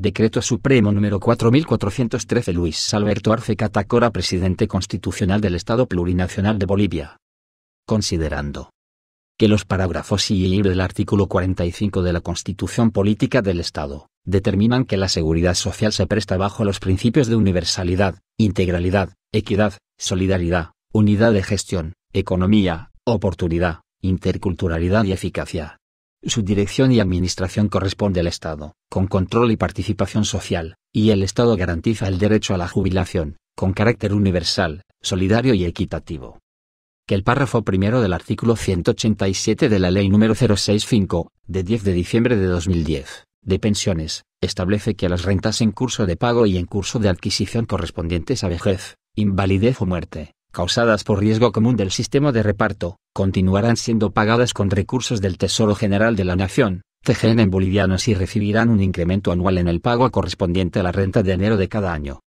Decreto Supremo número 4413 Luis Alberto Arce Catacora Presidente Constitucional del Estado Plurinacional de Bolivia. Considerando que los parágrafos y libre del artículo 45 de la Constitución Política del Estado determinan que la seguridad social se presta bajo los principios de universalidad, integralidad, equidad, solidaridad, unidad de gestión, economía, oportunidad, interculturalidad y eficacia su dirección y administración corresponde al Estado, con control y participación social, y el Estado garantiza el derecho a la jubilación, con carácter universal, solidario y equitativo. Que el párrafo primero del artículo 187 de la Ley número 065, de 10 de diciembre de 2010, de pensiones, establece que las rentas en curso de pago y en curso de adquisición correspondientes a vejez, invalidez o muerte, causadas por riesgo común del sistema de reparto, continuarán siendo pagadas con recursos del Tesoro General de la Nación, TGN en bolivianos y recibirán un incremento anual en el pago correspondiente a la renta de enero de cada año.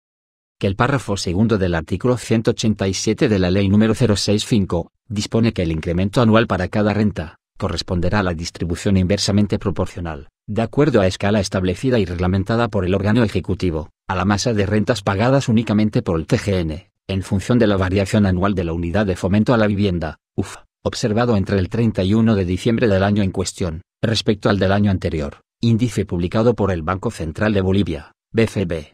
Que el párrafo segundo del artículo 187 de la Ley número 065 dispone que el incremento anual para cada renta corresponderá a la distribución inversamente proporcional, de acuerdo a escala establecida y reglamentada por el órgano ejecutivo, a la masa de rentas pagadas únicamente por el TGN en función de la variación anual de la unidad de fomento a la vivienda, UF, observado entre el 31 de diciembre del año en cuestión, respecto al del año anterior, índice publicado por el Banco Central de Bolivia, BCB.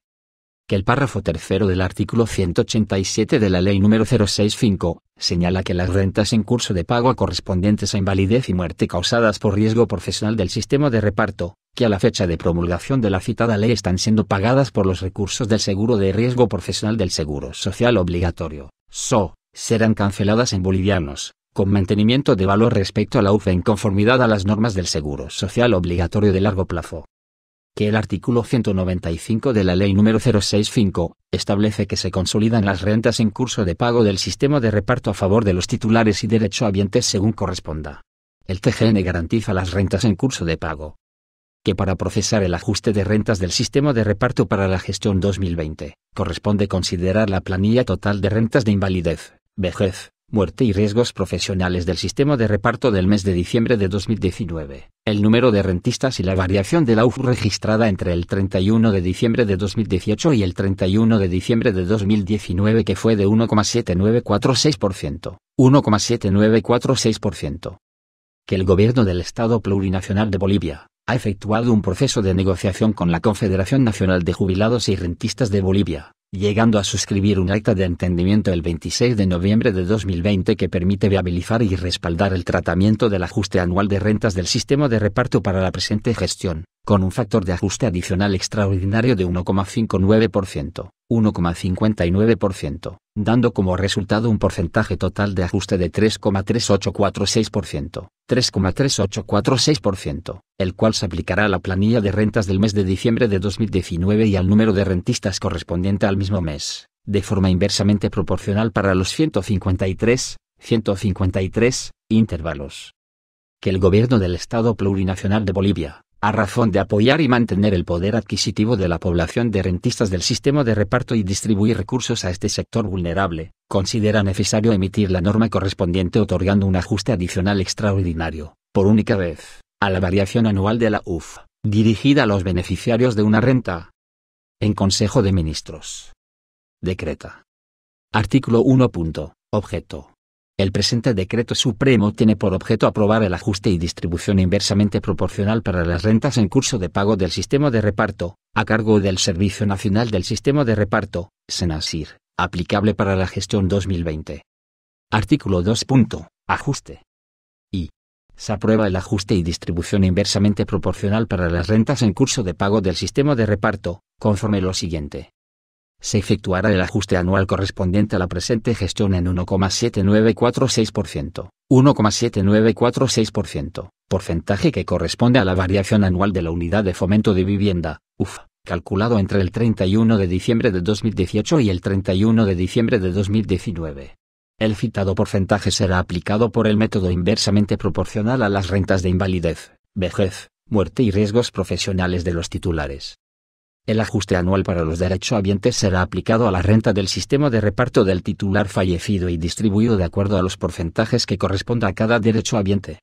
Que el párrafo tercero del artículo 187 de la Ley número 065 señala que las rentas en curso de pago correspondientes a invalidez y muerte causadas por riesgo profesional del sistema de reparto, que a la fecha de promulgación de la citada ley están siendo pagadas por los recursos del Seguro de Riesgo Profesional del Seguro Social Obligatorio, SO, serán canceladas en bolivianos, con mantenimiento de valor respecto a la UFE en conformidad a las normas del Seguro Social Obligatorio de largo plazo. Que el artículo 195 de la Ley número 065 establece que se consolidan las rentas en curso de pago del sistema de reparto a favor de los titulares y derechohabientes según corresponda. El TGN garantiza las rentas en curso de pago, que para procesar el ajuste de rentas del sistema de reparto para la gestión 2020, corresponde considerar la planilla total de rentas de invalidez, vejez, muerte y riesgos profesionales del sistema de reparto del mes de diciembre de 2019, el número de rentistas y la variación de la UF registrada entre el 31 de diciembre de 2018 y el 31 de diciembre de 2019 que fue de 1,7946%, 1,7946%. Que el gobierno del Estado Plurinacional de Bolivia, ha efectuado un proceso de negociación con la Confederación Nacional de Jubilados y Rentistas de Bolivia, llegando a suscribir un acta de entendimiento el 26 de noviembre de 2020 que permite viabilizar y respaldar el tratamiento del ajuste anual de rentas del sistema de reparto para la presente gestión con un factor de ajuste adicional extraordinario de 1,59%, 1,59%, dando como resultado un porcentaje total de ajuste de 3,3846%, 3,3846%, el cual se aplicará a la planilla de rentas del mes de diciembre de 2019 y al número de rentistas correspondiente al mismo mes, de forma inversamente proporcional para los 153, 153 intervalos que el gobierno del Estado Plurinacional de Bolivia, a razón de apoyar y mantener el poder adquisitivo de la población de rentistas del sistema de reparto y distribuir recursos a este sector vulnerable, considera necesario emitir la norma correspondiente otorgando un ajuste adicional extraordinario, por única vez, a la variación anual de la UF, dirigida a los beneficiarios de una renta. En Consejo de Ministros. Decreta. Artículo 1. Objeto el presente decreto supremo tiene por objeto aprobar el ajuste y distribución inversamente proporcional para las rentas en curso de pago del sistema de reparto, a cargo del Servicio Nacional del Sistema de Reparto, SENASIR, aplicable para la gestión 2020. Artículo 2. Ajuste. Y. Se aprueba el ajuste y distribución inversamente proporcional para las rentas en curso de pago del sistema de reparto, conforme lo siguiente se efectuará el ajuste anual correspondiente a la presente gestión en 1,7946%, 1,7946%, porcentaje que corresponde a la variación anual de la unidad de fomento de vivienda, UF, calculado entre el 31 de diciembre de 2018 y el 31 de diciembre de 2019. El citado porcentaje será aplicado por el método inversamente proporcional a las rentas de invalidez, vejez, muerte y riesgos profesionales de los titulares. El ajuste anual para los derechohabientes será aplicado a la renta del sistema de reparto del titular fallecido y distribuido de acuerdo a los porcentajes que corresponda a cada derecho derechohabiente.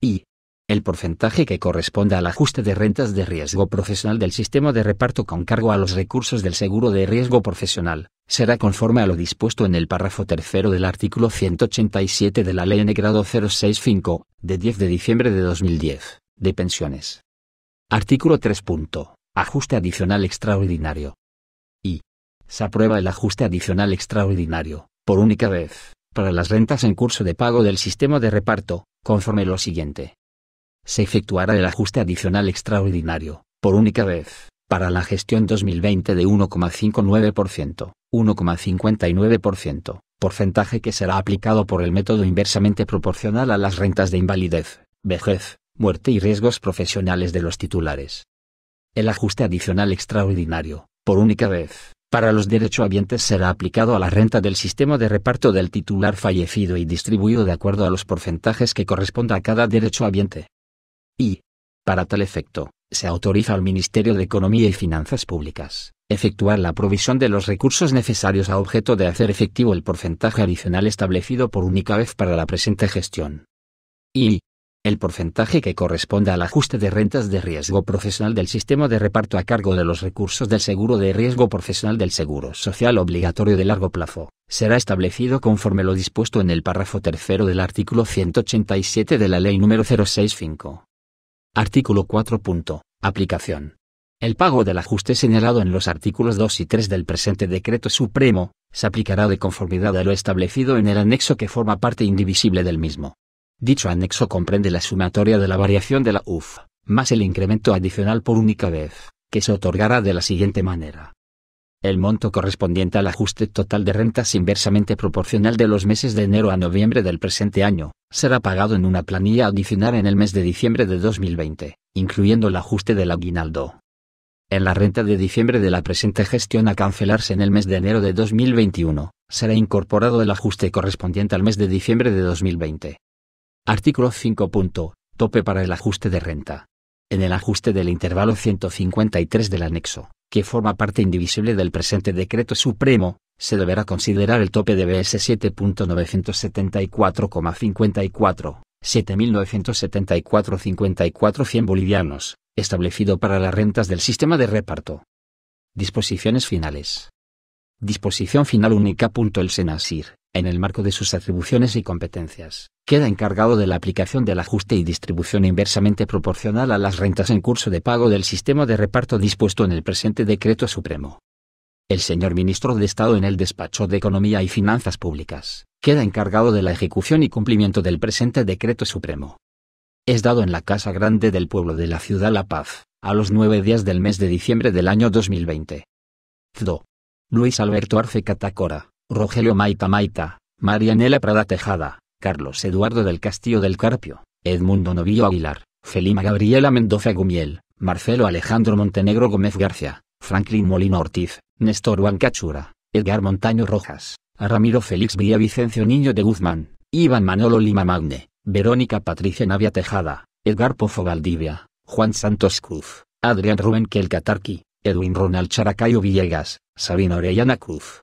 Y. El porcentaje que corresponda al ajuste de rentas de riesgo profesional del sistema de reparto con cargo a los recursos del seguro de riesgo profesional, será conforme a lo dispuesto en el párrafo tercero del artículo 187 de la Ley N grado 065, de 10 de diciembre de 2010, de pensiones. Artículo 3. Ajuste adicional extraordinario. Y. Se aprueba el ajuste adicional extraordinario, por única vez, para las rentas en curso de pago del sistema de reparto, conforme lo siguiente. Se efectuará el ajuste adicional extraordinario, por única vez, para la gestión 2020 de 1,59%, 1,59%, porcentaje que será aplicado por el método inversamente proporcional a las rentas de invalidez, vejez, muerte y riesgos profesionales de los titulares. El ajuste adicional extraordinario, por única vez, para los derechohabientes será aplicado a la renta del sistema de reparto del titular fallecido y distribuido de acuerdo a los porcentajes que corresponda a cada derechohabiente. Y, para tal efecto, se autoriza al Ministerio de Economía y Finanzas Públicas, efectuar la provisión de los recursos necesarios a objeto de hacer efectivo el porcentaje adicional establecido por única vez para la presente gestión. Y, el porcentaje que corresponda al ajuste de rentas de riesgo profesional del sistema de reparto a cargo de los recursos del seguro de riesgo profesional del seguro social obligatorio de largo plazo, será establecido conforme lo dispuesto en el párrafo tercero del artículo 187 de la Ley número 065. Artículo 4. Aplicación. El pago del ajuste señalado en los artículos 2 y 3 del presente decreto supremo, se aplicará de conformidad a lo establecido en el anexo que forma parte indivisible del mismo. Dicho anexo comprende la sumatoria de la variación de la UF, más el incremento adicional por única vez, que se otorgará de la siguiente manera. El monto correspondiente al ajuste total de rentas inversamente proporcional de los meses de enero a noviembre del presente año, será pagado en una planilla adicional en el mes de diciembre de 2020, incluyendo el ajuste del aguinaldo. En la renta de diciembre de la presente gestión a cancelarse en el mes de enero de 2021, será incorporado el ajuste correspondiente al mes de diciembre de 2020, Artículo 5. Tope para el ajuste de renta. En el ajuste del intervalo 153 del anexo, que forma parte indivisible del presente decreto supremo, se deberá considerar el tope de BS 7.974,54, 7.974,54 100 bolivianos, establecido para las rentas del sistema de reparto. Disposiciones finales. Disposición final única. El SENASIR, en el marco de sus atribuciones y competencias, queda encargado de la aplicación del ajuste y distribución inversamente proporcional a las rentas en curso de pago del sistema de reparto dispuesto en el presente decreto supremo. El señor ministro de Estado en el despacho de Economía y Finanzas Públicas, queda encargado de la ejecución y cumplimiento del presente decreto supremo. Es dado en la Casa Grande del Pueblo de la Ciudad La Paz, a los nueve días del mes de diciembre del año 2020. Zdo. Luis Alberto Arce Catacora. Rogelio Maita Maita, Marianela Prada Tejada, Carlos Eduardo del Castillo del Carpio, Edmundo Novillo Aguilar, Felima Gabriela Mendoza Gumiel, Marcelo Alejandro Montenegro Gómez García, Franklin Molino Ortiz, Néstor Cachura, Edgar Montaño Rojas, Ramiro Félix Villavicencio Niño de Guzmán, Iván Manolo Lima Magne, Verónica Patricia Navia Tejada, Edgar Pozo Valdivia, Juan Santos Cruz, Adrián Rubén Quelcatarqui, Edwin Ronald Characayo Villegas, Sabina Orellana Cruz,